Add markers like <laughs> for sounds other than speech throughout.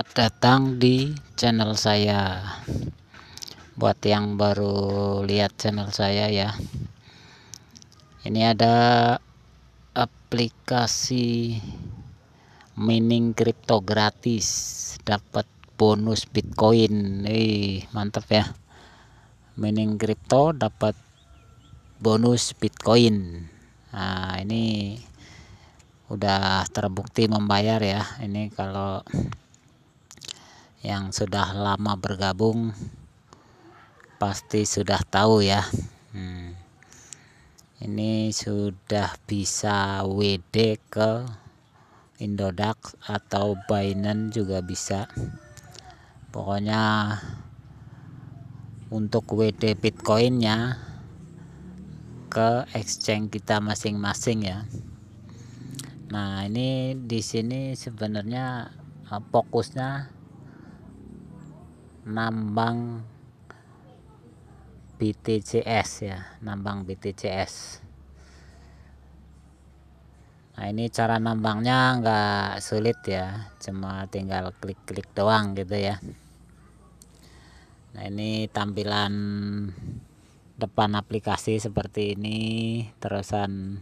Selamat datang di channel saya. Buat yang baru lihat channel saya ya. Ini ada aplikasi mining crypto gratis, dapat bonus Bitcoin. Eh, mantap ya. Mining crypto dapat bonus Bitcoin. Nah, ini udah terbukti membayar ya. Ini kalau yang sudah lama bergabung pasti sudah tahu ya hmm. ini sudah bisa WD ke Indodax atau Binance juga bisa pokoknya untuk WD Bitcoinnya ke exchange kita masing-masing ya Nah ini di sini sebenarnya eh, fokusnya nambang BTCS ya nambang BTCS nah ini cara nambangnya enggak sulit ya cuma tinggal klik-klik doang gitu ya nah ini tampilan depan aplikasi seperti ini terusan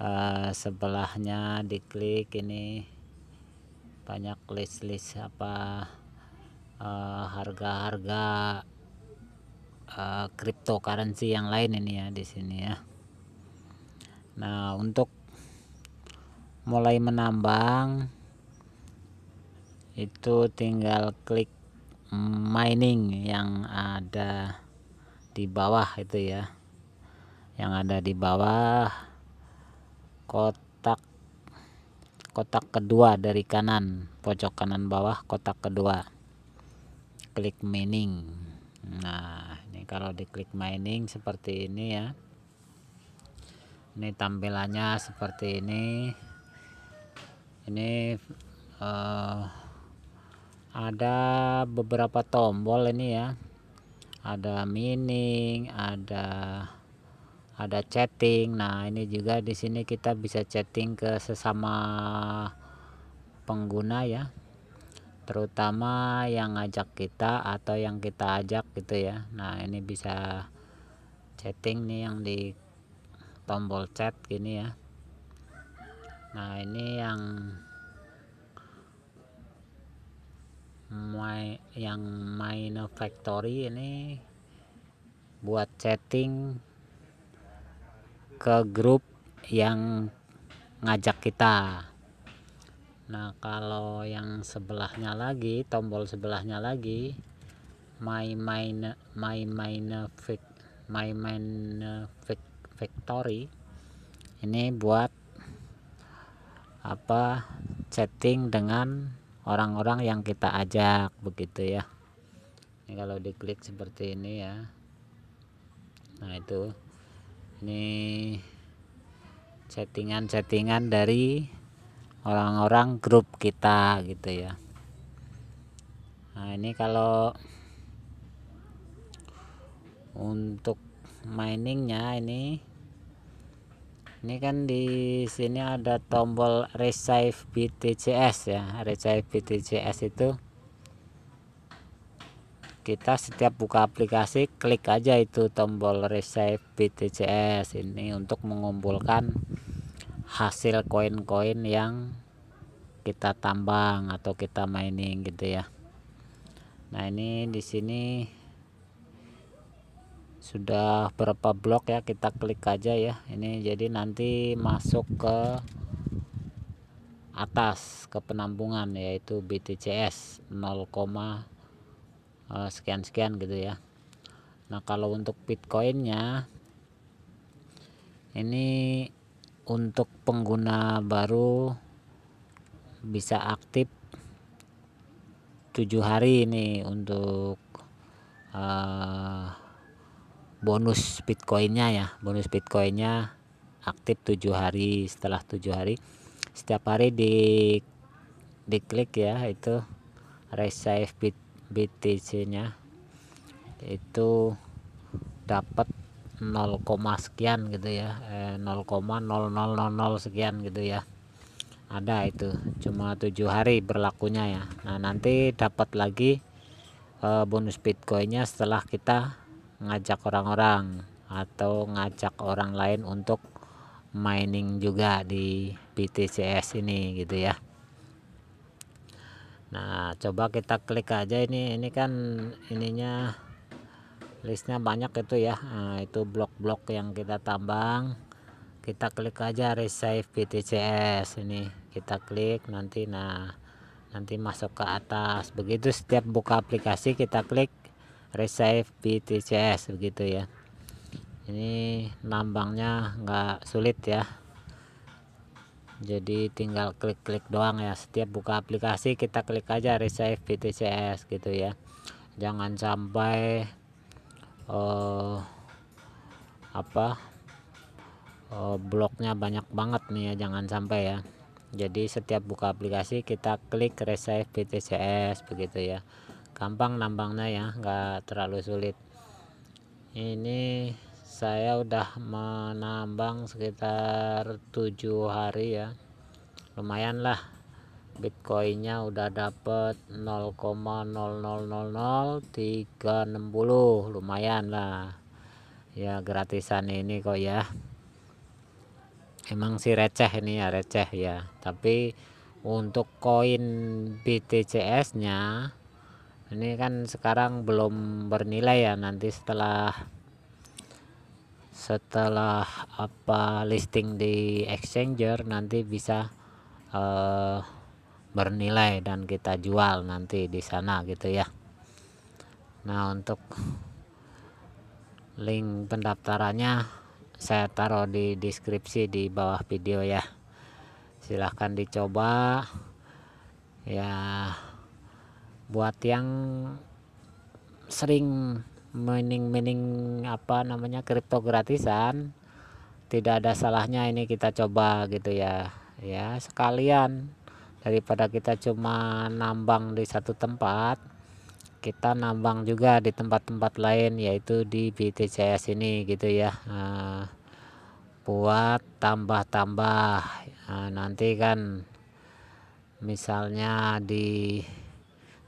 uh, sebelahnya diklik ini banyak list-list apa Eh, harga-harga uh, uh, cryptocurrency yang lain ini ya di sini ya. Nah, untuk mulai menambang itu tinggal klik mining yang ada di bawah itu ya. Yang ada di bawah kotak kotak kedua dari kanan, pojok kanan bawah kotak kedua klik mining nah ini kalau diklik mining seperti ini ya ini tampilannya seperti ini ini uh, ada beberapa tombol ini ya ada mining ada ada chatting nah ini juga di sini kita bisa chatting ke sesama pengguna ya terutama yang ngajak kita atau yang kita ajak gitu ya nah ini bisa chatting nih yang di tombol chat gini ya nah ini yang my yang main factory ini buat chatting ke grup yang ngajak kita Nah kalau yang sebelahnya lagi tombol sebelahnya lagi my main my main fix my main factory ini buat apa chatting dengan orang-orang yang kita ajak begitu ya ini kalau diklik seperti ini ya nah itu ini chattingan-chattingan dari orang-orang grup kita gitu ya nah ini kalau untuk miningnya ini ini kan di sini ada tombol receive BTCS ya receive BTCS itu kita setiap buka aplikasi klik aja itu tombol receive BTCS ini untuk mengumpulkan hasil koin-koin yang kita tambang atau kita mining gitu ya nah ini di sini sudah berapa blok ya kita klik aja ya ini jadi nanti masuk ke atas ke penampungan yaitu BTCS 0, eh, sekian-sekian gitu ya Nah kalau untuk Bitcoinnya ini untuk pengguna baru bisa aktif tujuh hari ini untuk uh, bonus bitcoinnya ya bonus bitcoinnya aktif tujuh hari setelah tujuh hari setiap hari di diklik ya itu resave BTC nya itu dapat 0, sekian gitu ya eh, 0,0000 sekian gitu ya ada itu cuma tujuh hari berlakunya ya Nah nanti dapat lagi eh, bonus Bitcoinnya setelah kita ngajak orang-orang atau ngajak orang lain untuk mining juga di BTCS ini gitu ya Nah coba kita klik aja ini ini kan ininya listnya banyak itu ya nah, itu blok-blok yang kita tambang kita klik aja resave BTCS ini kita klik nanti nah nanti masuk ke atas begitu setiap buka aplikasi kita klik resave BTCS begitu ya ini nambangnya enggak sulit ya jadi tinggal klik-klik doang ya setiap buka aplikasi kita klik aja resave BTCS gitu ya jangan sampai uh, apa uh, bloknya banyak banget nih ya jangan sampai ya jadi setiap buka aplikasi kita klik resave BTCS begitu ya gampang nambangnya ya nggak terlalu sulit ini saya udah menambang sekitar tujuh hari ya lumayan lah Bitcoinnya udah dapet 0,000360 lumayan lah ya gratisan ini kok ya emang sih receh ini ya receh ya tapi untuk koin BTCS nya ini kan sekarang belum bernilai ya nanti setelah setelah apa listing di exchanger nanti bisa uh, bernilai dan kita jual nanti di sana gitu ya nah untuk link pendaftarannya saya taruh di deskripsi di bawah video ya silahkan dicoba ya buat yang sering mining-mining apa namanya kripto gratisan tidak ada salahnya ini kita coba gitu ya ya sekalian daripada kita cuma nambang di satu tempat kita nambang juga di tempat-tempat lain yaitu di BTCS ini gitu ya ah, buat tambah-tambah ah, nanti kan misalnya di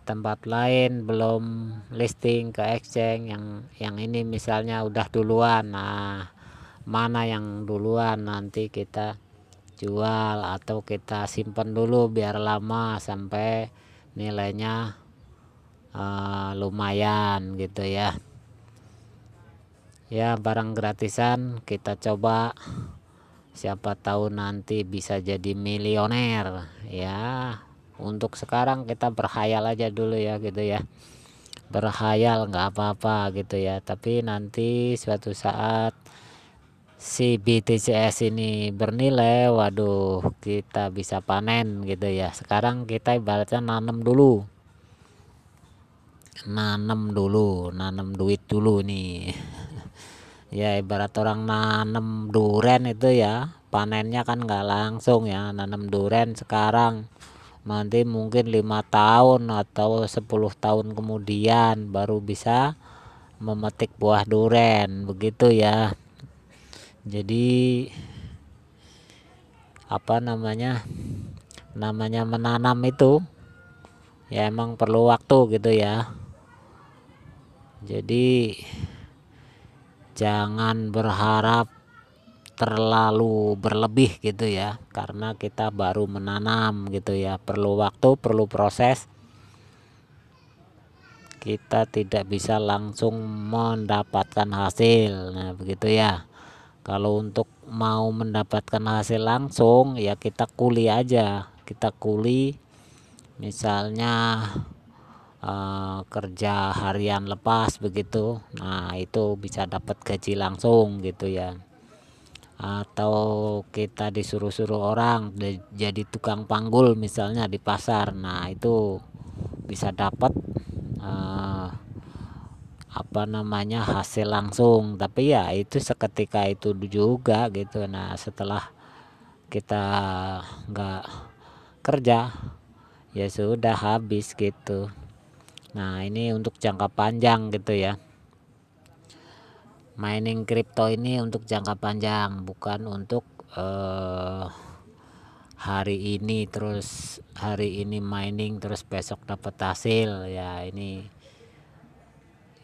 tempat lain belum listing ke exchange yang yang ini misalnya udah duluan nah mana yang duluan nanti kita jual atau kita simpan dulu biar lama sampai nilainya uh, lumayan gitu ya ya barang gratisan kita coba siapa tahu nanti bisa jadi milioner ya untuk sekarang kita berhayal aja dulu ya gitu ya berhayal nggak apa-apa gitu ya tapi nanti suatu saat si BTCS ini bernilai waduh kita bisa panen gitu ya sekarang kita ibaratnya nanam dulu nanam dulu nanam duit dulu nih <laughs> ya ibarat orang nanam duren itu ya panennya kan nggak langsung ya nanam duren sekarang nanti mungkin lima tahun atau 10 tahun kemudian baru bisa memetik buah duren begitu ya jadi apa namanya namanya menanam itu ya emang perlu waktu gitu ya jadi jangan berharap terlalu berlebih gitu ya karena kita baru menanam gitu ya perlu waktu perlu proses kita tidak bisa langsung mendapatkan hasil nah begitu ya kalau untuk mau mendapatkan hasil langsung ya kita kuli aja kita kuli misalnya uh, kerja harian lepas begitu nah itu bisa dapat gaji langsung gitu ya atau kita disuruh-suruh orang jadi tukang panggul misalnya di pasar nah itu bisa dapat uh, apa namanya hasil langsung tapi ya itu seketika itu juga gitu nah setelah kita nggak kerja ya sudah habis gitu nah ini untuk jangka panjang gitu ya mining crypto ini untuk jangka panjang bukan untuk eh, hari ini terus hari ini mining terus besok dapat hasil ya ini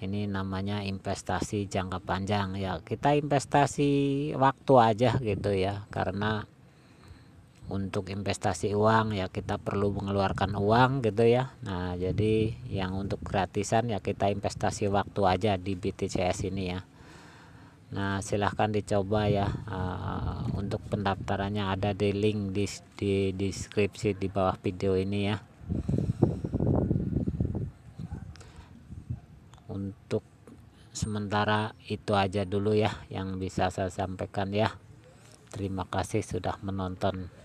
ini namanya investasi jangka panjang ya kita investasi waktu aja gitu ya karena untuk investasi uang ya kita perlu mengeluarkan uang gitu ya Nah jadi yang untuk gratisan ya kita investasi waktu aja di BTCS ini ya Nah silahkan dicoba ya uh, untuk pendaftarannya ada di link di, di deskripsi di bawah video ini ya sementara itu aja dulu ya yang bisa saya sampaikan ya terima kasih sudah menonton